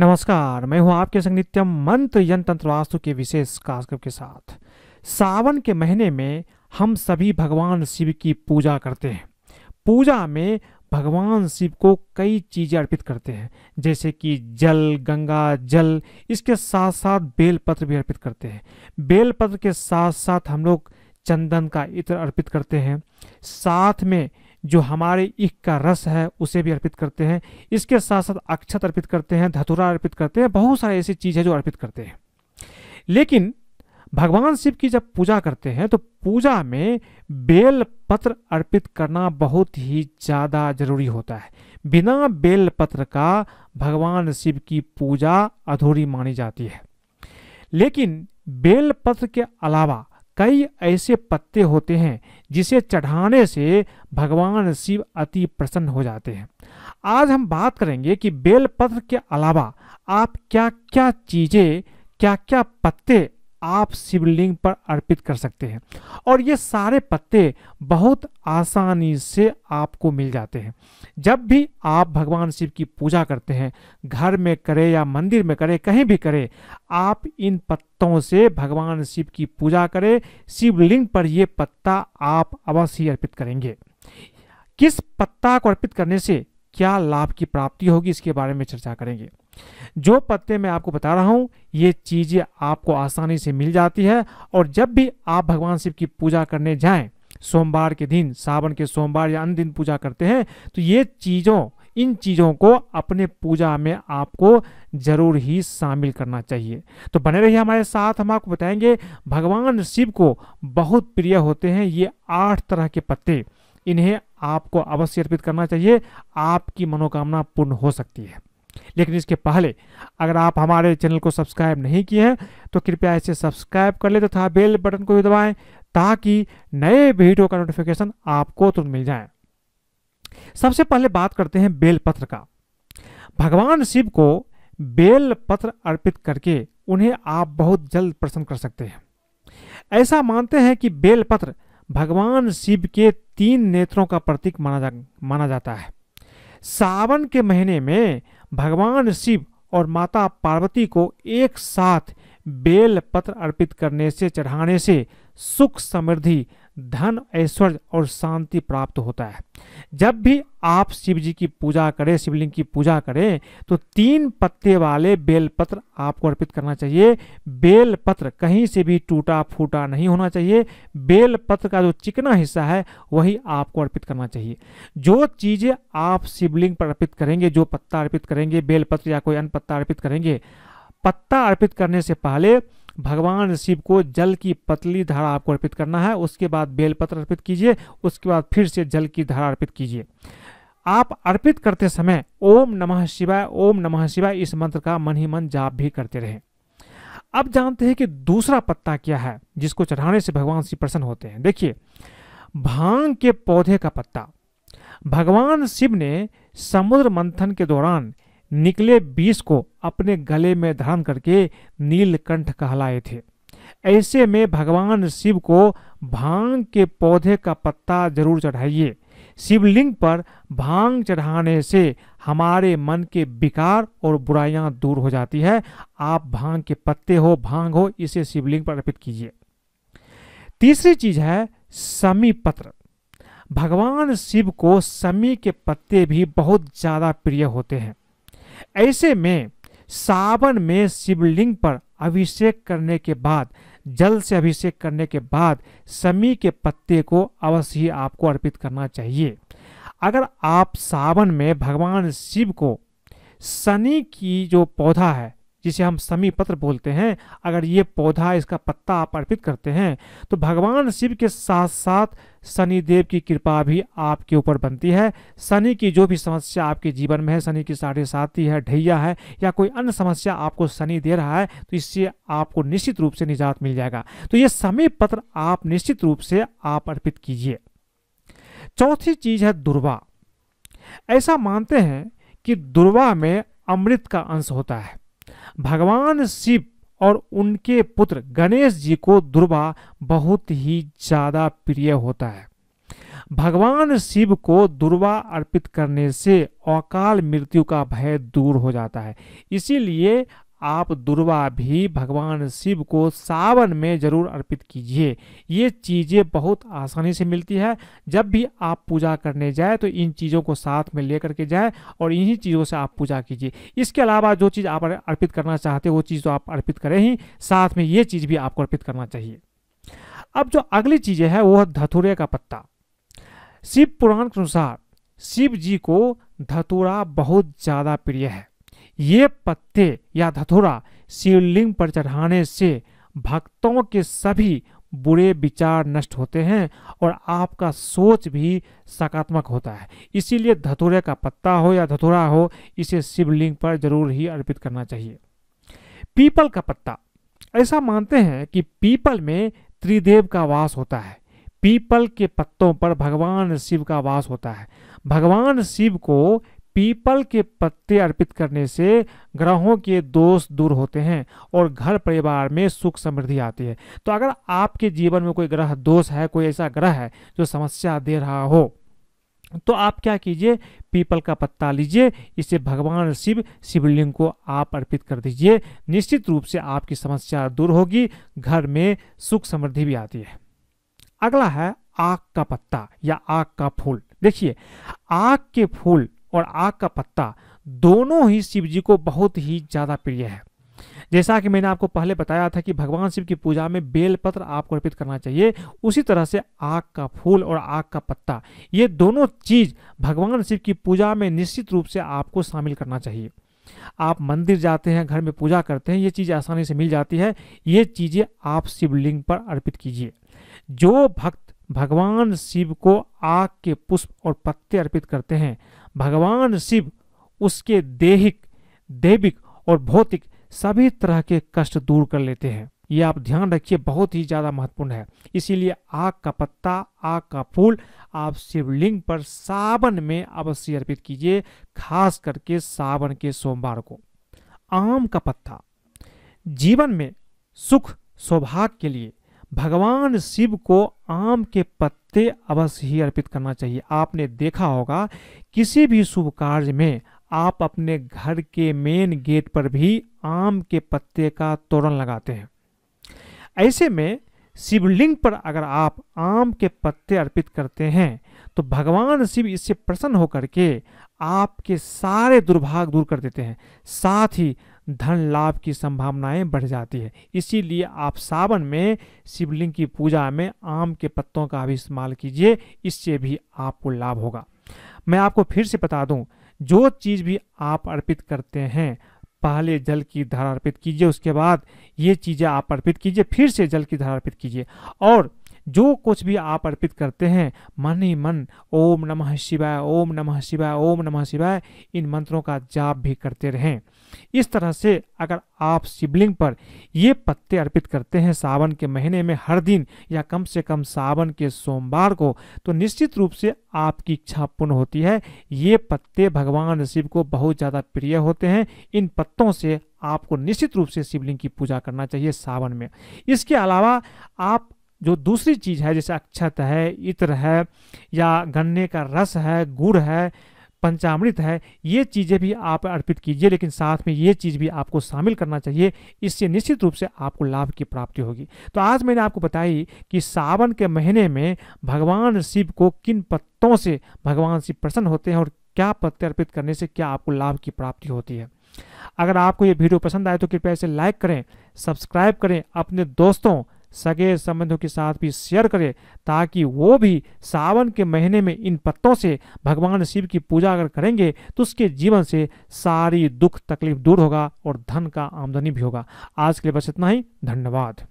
नमस्कार मैं हूं आपके संग नित्यम मंत्र यंत्र वास्तु के विशेष कार्यक्रम के साथ सावन के महीने में हम सभी भगवान शिव की पूजा करते हैं पूजा में भगवान शिव को कई चीज़ें अर्पित करते हैं जैसे कि जल गंगा जल इसके साथ साथ बेलपत्र भी अर्पित करते हैं बेलपत्र के साथ साथ हम लोग चंदन का इत्र अर्पित करते हैं साथ में जो हमारे इख का रस है उसे भी अर्पित करते हैं इसके साथ साथ अक्षत अर्पित करते हैं धतुरा अर्पित करते हैं बहुत सारे ऐसी चीज़ है जो अर्पित करते हैं लेकिन भगवान शिव की जब पूजा करते हैं तो पूजा में बेल पत्र अर्पित करना बहुत ही ज़्यादा जरूरी होता है बिना बेल पत्र का भगवान शिव की पूजा अधूरी मानी जाती है लेकिन बेल पत्र के अलावा कई ऐसे पत्ते होते हैं जिसे चढ़ाने से भगवान शिव अति प्रसन्न हो जाते हैं आज हम बात करेंगे कि बेलपत्र के अलावा आप क्या क्या चीज़ें क्या क्या पत्ते आप शिवलिंग पर अर्पित कर सकते हैं और ये सारे पत्ते बहुत आसानी से आपको मिल जाते हैं जब भी आप भगवान शिव की पूजा करते हैं घर में करें या मंदिर में करें कहीं भी करें आप इन पत्तों से भगवान शिव की पूजा करें शिवलिंग पर ये पत्ता आप अवश्य अर्पित करेंगे किस पत्ता को अर्पित करने से क्या लाभ की प्राप्ति होगी इसके बारे में चर्चा करेंगे जो पत्ते मैं आपको बता रहा हूँ ये चीज़ें आपको आसानी से मिल जाती है और जब भी आप भगवान शिव की पूजा करने जाएं सोमवार के दिन सावन के सोमवार या अन्य दिन पूजा करते हैं तो ये चीज़ों इन चीज़ों को अपने पूजा में आपको जरूर ही शामिल करना चाहिए तो बने रहिए हमारे साथ हम आपको बताएंगे भगवान शिव को बहुत प्रिय होते हैं ये आठ तरह के पत्ते इन्हें आपको अवश्य अर्पित करना चाहिए आपकी मनोकामना पूर्ण हो सकती है लेकिन इसके पहले अगर आप हमारे चैनल को सब्सक्राइब नहीं किए हैं तो कृपया इसे सब्सक्राइब कर ले तथा तो बेल बटन को भी दबाएं ताकि नए वीडियो का नोटिफिकेशन आपको तुरंत मिल जाए सबसे पहले बात करते हैं बेल पत्र का भगवान शिव को बेल पत्र अर्पित करके उन्हें आप बहुत जल्द प्रसन्न कर सकते हैं ऐसा मानते हैं कि बेलपत्र भगवान शिव के तीन नेत्रों का प्रतीक माना जा माना जाता है सावन के महीने में भगवान शिव और माता पार्वती को एक साथ बेल पत्र अर्पित करने से चढ़ाने से सुख समृद्धि धन ऐश्वर्य और शांति प्राप्त होता है जब भी आप शिव जी की पूजा करें शिवलिंग की पूजा करें तो तीन पत्ते वाले बेलपत्र आपको अर्पित करना चाहिए बेलपत्र कहीं से भी टूटा फूटा नहीं होना चाहिए बेलपत्र का जो चिकना हिस्सा है वही आपको अर्पित करना चाहिए जो चीज़ें आप शिवलिंग पर अर्पित करेंगे जो पत्ता अर्पित करेंगे बेलपत्र या कोई अन्य पत्ता अर्पित करेंगे पत्ता अर्पित करने से पहले भगवान शिव को जल की पतली धारा आपको अर्पित करना है उसके बाद बेलपत्र अर्पित कीजिए उसके बाद फिर से जल की धारा अर्पित कीजिए आप अर्पित करते समय ओम नमः शिवाय ओम नमः शिवाय इस मंत्र का मन ही मन जाप भी करते रहे अब जानते हैं कि दूसरा पत्ता क्या है जिसको चढ़ाने से भगवान शिव प्रसन्न होते हैं देखिए भांग के पौधे का पत्ता भगवान शिव ने समुद्र मंथन के दौरान निकले बीस को अपने गले में धारण करके नीलकंठ कहलाए थे ऐसे में भगवान शिव को भांग के पौधे का पत्ता जरूर चढ़ाइए शिवलिंग पर भांग चढ़ाने से हमारे मन के विकार और बुराइयां दूर हो जाती है आप भांग के पत्ते हो भांग हो इसे शिवलिंग पर अर्पित कीजिए तीसरी चीज है समी पत्र भगवान शिव को समी के पत्ते भी बहुत ज़्यादा प्रिय होते हैं ऐसे में सावन में शिवलिंग पर अभिषेक करने के बाद जल से अभिषेक करने के बाद समी के पत्ते को अवश्य ही आपको अर्पित करना चाहिए अगर आप सावन में भगवान शिव को शनि की जो पौधा है जिसे हम समी पत्र बोलते हैं अगर ये पौधा इसका पत्ता आप अर्पित करते हैं तो भगवान शिव के साथ साथ शनिदेव की कृपा भी आपके ऊपर बनती है शनि की जो भी समस्या आपके जीवन में है शनि की साढ़े साथी है ढैया है या कोई अन्य समस्या आपको शनि दे रहा है तो इससे आपको निश्चित रूप से निजात मिल जाएगा तो ये समी पत्र आप निश्चित रूप से आप अर्पित कीजिए चौथी चीज है दुर्वा ऐसा मानते हैं कि दुर्वा में अमृत का अंश होता है भगवान शिव और उनके पुत्र गणेश जी को दुर्वा बहुत ही ज्यादा प्रिय होता है भगवान शिव को दुर्वा अर्पित करने से अकाल मृत्यु का भय दूर हो जाता है इसीलिए आप दुर्वा भी भगवान शिव को सावन में जरूर अर्पित कीजिए ये चीज़ें बहुत आसानी से मिलती है जब भी आप पूजा करने जाए तो इन चीज़ों को साथ में लेकर के जाए और इन्हीं चीज़ों से आप पूजा कीजिए इसके अलावा जो चीज़ आप अर्पित करना चाहते हो वो चीज़ तो आप अर्पित करें ही साथ में ये चीज़ भी आपको अर्पित करना चाहिए अब जो अगली चीज़ें हैं वो है धतूरे का पत्ता शिव पुराण के अनुसार शिव जी को धतूरा बहुत ज़्यादा प्रिय है ये पत्ते या धतुरा शिवलिंग पर चढ़ाने से भक्तों के सभी बुरे विचार नष्ट होते हैं और आपका सोच भी सकारात्मक होता है इसीलिए धतूरे का पत्ता हो या धतूरा हो इसे शिवलिंग पर जरूर ही अर्पित करना चाहिए पीपल का पत्ता ऐसा मानते हैं कि पीपल में त्रिदेव का वास होता है पीपल के पत्तों पर भगवान शिव का वास होता है भगवान शिव को पीपल के पत्ते अर्पित करने से ग्रहों के दोष दूर होते हैं और घर परिवार में सुख समृद्धि आती है तो अगर आपके जीवन में कोई ग्रह दोष है कोई ऐसा ग्रह है जो समस्या दे रहा हो तो आप क्या कीजिए पीपल का पत्ता लीजिए इसे भगवान शिव शिवलिंग को आप अर्पित कर दीजिए निश्चित रूप से आपकी समस्या दूर होगी घर में सुख समृद्धि भी आती है अगला है आग का पत्ता या आग का फूल देखिए आग के फूल और आग का पत्ता दोनों ही शिव जी को बहुत ही ज़्यादा प्रिय है जैसा कि मैंने आपको पहले बताया था कि भगवान शिव की पूजा में बेलपत्र आपको अर्पित करना चाहिए उसी तरह से आग का फूल और आग का पत्ता ये दोनों चीज़ भगवान शिव की पूजा में निश्चित रूप से आपको शामिल करना चाहिए आप मंदिर जाते हैं घर में पूजा करते हैं ये चीज़ आसानी से मिल जाती है ये चीज़ें आप शिवलिंग पर अर्पित कीजिए जो भक्त भगवान शिव को आग के पुष्प और पत्ते अर्पित करते हैं भगवान शिव उसके देहिक देविक और भौतिक सभी तरह के कष्ट दूर कर लेते हैं ये आप ध्यान रखिए बहुत ही ज़्यादा महत्वपूर्ण है इसीलिए आग का पत्ता आग का फूल आप शिवलिंग पर सावन में अवश्य अर्पित कीजिए खास करके सावन के सोमवार को आम का पत्ता जीवन में सुख सौभाग्य के लिए भगवान शिव को आम के पत्ते अवश्य ही अर्पित करना चाहिए आपने देखा होगा किसी भी शुभ कार्य में आप अपने घर के मेन गेट पर भी आम के पत्ते का तोरण लगाते हैं ऐसे में शिवलिंग पर अगर आप आम के पत्ते अर्पित करते हैं तो भगवान शिव इससे प्रसन्न होकर के आपके सारे दुर्भाग दूर कर देते हैं साथ ही धन लाभ की संभावनाएं बढ़ जाती है इसीलिए आप सावन में शिवलिंग की पूजा में आम के पत्तों का भी इस्तेमाल कीजिए इससे भी आपको लाभ होगा मैं आपको फिर से बता दूं जो चीज़ भी आप अर्पित करते हैं पहले जल की धारा अर्पित कीजिए उसके बाद ये चीज़ें आप अर्पित कीजिए फिर से जल की धारा अर्पित कीजिए और जो कुछ भी आप अर्पित करते हैं मन ही मन ओम नमः शिवाय ओम नमः शिवाय ओम नमः शिवाय इन मंत्रों का जाप भी करते रहें इस तरह से अगर आप शिवलिंग पर ये पत्ते अर्पित करते हैं सावन के महीने में हर दिन या कम से कम सावन के सोमवार को तो निश्चित रूप से आपकी इच्छा पूर्ण होती है ये पत्ते भगवान शिव को बहुत ज़्यादा प्रिय होते हैं इन पत्तों से आपको निश्चित रूप से शिवलिंग की पूजा करना चाहिए सावन में इसके अलावा आप जो दूसरी चीज़ है जैसे अक्षत है इत्र है या गन्ने का रस है गुड़ है पंचामृत है ये चीज़ें भी आप अर्पित कीजिए लेकिन साथ में ये चीज़ भी आपको शामिल करना चाहिए इससे निश्चित रूप से आपको लाभ की प्राप्ति होगी तो आज मैंने आपको बताई कि सावन के महीने में भगवान शिव को किन पत्तों से भगवान शिव प्रसन्न होते हैं और क्या पत्ते अर्पित करने से क्या आपको लाभ की प्राप्ति होती है अगर आपको ये वीडियो पसंद आए तो कृपया इसे लाइक करें सब्सक्राइब करें अपने दोस्तों सगे संबंधों के साथ भी शेयर करें ताकि वो भी सावन के महीने में इन पत्तों से भगवान शिव की पूजा अगर करेंगे तो उसके जीवन से सारी दुख तकलीफ दूर होगा और धन का आमदनी भी होगा आज के लिए बस इतना ही धन्यवाद